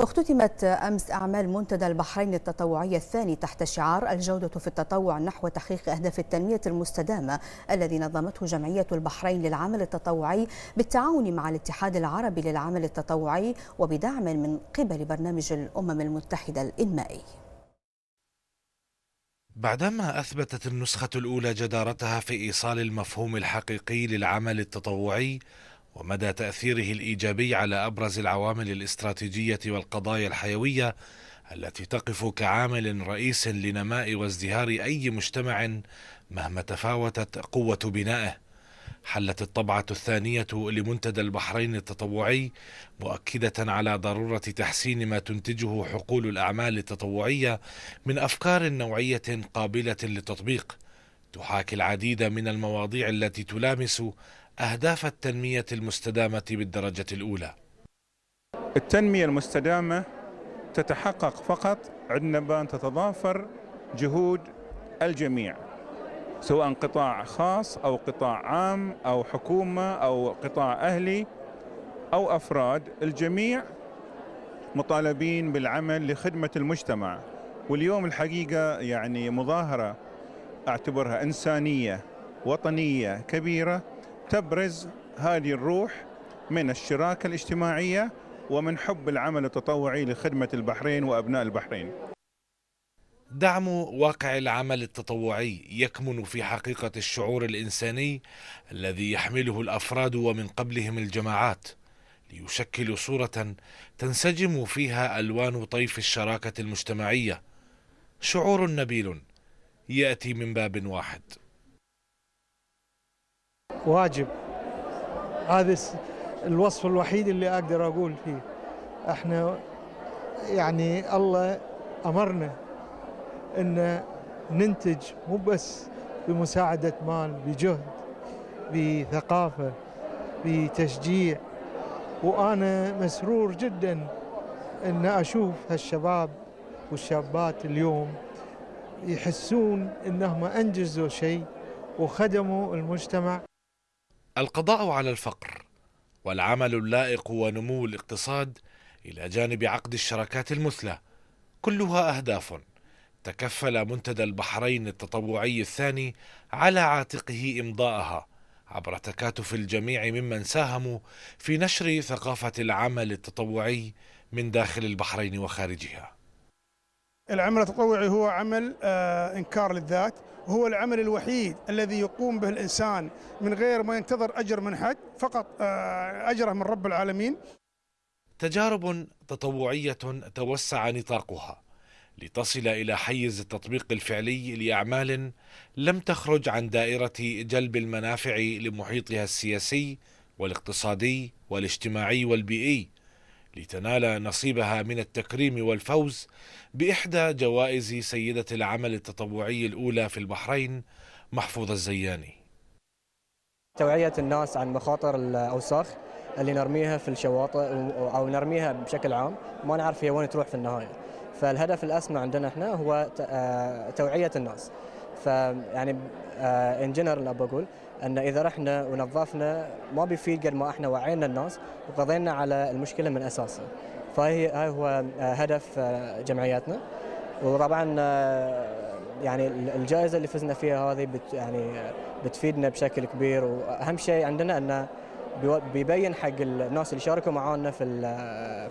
اختتمت أمس أعمال منتدى البحرين التطوعية الثاني تحت شعار الجودة في التطوع نحو تحقيق أهداف التنمية المستدامة الذي نظمته جمعية البحرين للعمل التطوعي بالتعاون مع الاتحاد العربي للعمل التطوعي وبدعم من قبل برنامج الأمم المتحدة الإنمائي بعدما أثبتت النسخة الأولى جدارتها في إيصال المفهوم الحقيقي للعمل التطوعي ومدى تأثيره الإيجابي على أبرز العوامل الاستراتيجية والقضايا الحيوية التي تقف كعامل رئيس لنماء وازدهار أي مجتمع مهما تفاوتت قوة بنائه حلت الطبعة الثانية لمنتدى البحرين التطوعي مؤكدة على ضرورة تحسين ما تنتجه حقول الأعمال التطوعية من أفكار نوعية قابلة للتطبيق تحاكي العديد من المواضيع التي تلامس أهداف التنمية المستدامة بالدرجة الأولى التنمية المستدامة تتحقق فقط عندما تتضافر جهود الجميع سواء قطاع خاص أو قطاع عام أو حكومة أو قطاع أهلي أو أفراد الجميع مطالبين بالعمل لخدمة المجتمع واليوم الحقيقة يعني مظاهرة أعتبرها إنسانية وطنية كبيرة تبرز هذه الروح من الشراكة الاجتماعية ومن حب العمل التطوعي لخدمة البحرين وأبناء البحرين دعم واقع العمل التطوعي يكمن في حقيقة الشعور الإنساني الذي يحمله الأفراد ومن قبلهم الجماعات ليشكل صورة تنسجم فيها ألوان طيف الشراكة المجتمعية شعور نبيل يأتي من باب واحد واجب هذا الوصف الوحيد اللي اقدر اقول فيه احنا يعني الله امرنا ان ننتج مو بس بمساعده مال بجهد بثقافه بتشجيع وانا مسرور جدا ان اشوف هالشباب والشابات اليوم يحسون انهم انجزوا شيء وخدموا المجتمع القضاء على الفقر والعمل اللائق ونمو الاقتصاد الى جانب عقد الشراكات المثلى كلها اهداف تكفل منتدى البحرين التطوعي الثاني على عاتقه امضاءها عبر تكاتف الجميع ممن ساهموا في نشر ثقافه العمل التطوعي من داخل البحرين وخارجها العمل التطوعي هو عمل آه، إنكار للذات وهو العمل الوحيد الذي يقوم به الإنسان من غير ما ينتظر أجر من حد فقط آه، أجره من رب العالمين تجارب تطوعية توسع نطاقها لتصل إلى حيز التطبيق الفعلي لأعمال لم تخرج عن دائرة جلب المنافع لمحيطها السياسي والاقتصادي والاجتماعي والبيئي لتنال نصيبها من التكريم والفوز باحدى جوائز سيده العمل التطوعي الاولى في البحرين محفوظ الزياني. توعيه الناس عن مخاطر الاوساخ اللي نرميها في الشواطئ او نرميها بشكل عام ما نعرف هي وين تروح في النهايه. فالهدف الاسمى عندنا احنا هو آه، توعيه الناس. فيعني ان آه، جنرال ابى اقول ان اذا رحنا ونظفنا ما بيفيد قد ما احنا وعينا الناس وقضينا على المشكله من اساسها فهي هاي هو آه، هدف آه، جمعياتنا وطبعا يعني الجائزه اللي فزنا فيها هذه بت يعني بتفيدنا بشكل كبير واهم شيء عندنا انه بيبين حق الناس اللي شاركوا معانا في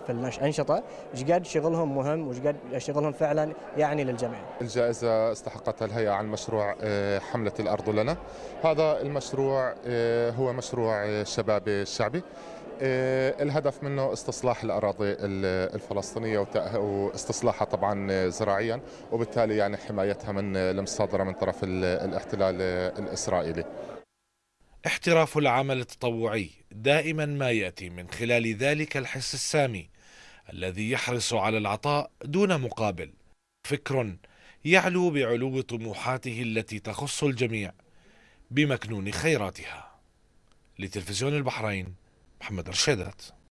في الانشطه ايش قد شغلهم مهم وايش قد شغلهم فعلا يعني للجميع. الجائزه استحقتها الهيئه عن مشروع آه، حمله الارض لنا. هذا المشروع آه، هو مشروع آه، شبابي الشعبي. الهدف منه استصلاح الاراضي الفلسطينيه واستصلاحها طبعا زراعيا وبالتالي يعني حمايتها من المصادره من طرف الاحتلال الاسرائيلي. احتراف العمل التطوعي دائما ما ياتي من خلال ذلك الحس السامي الذي يحرص على العطاء دون مقابل فكر يعلو بعلو طموحاته التي تخص الجميع بمكنون خيراتها لتلفزيون البحرين محمد رشيدات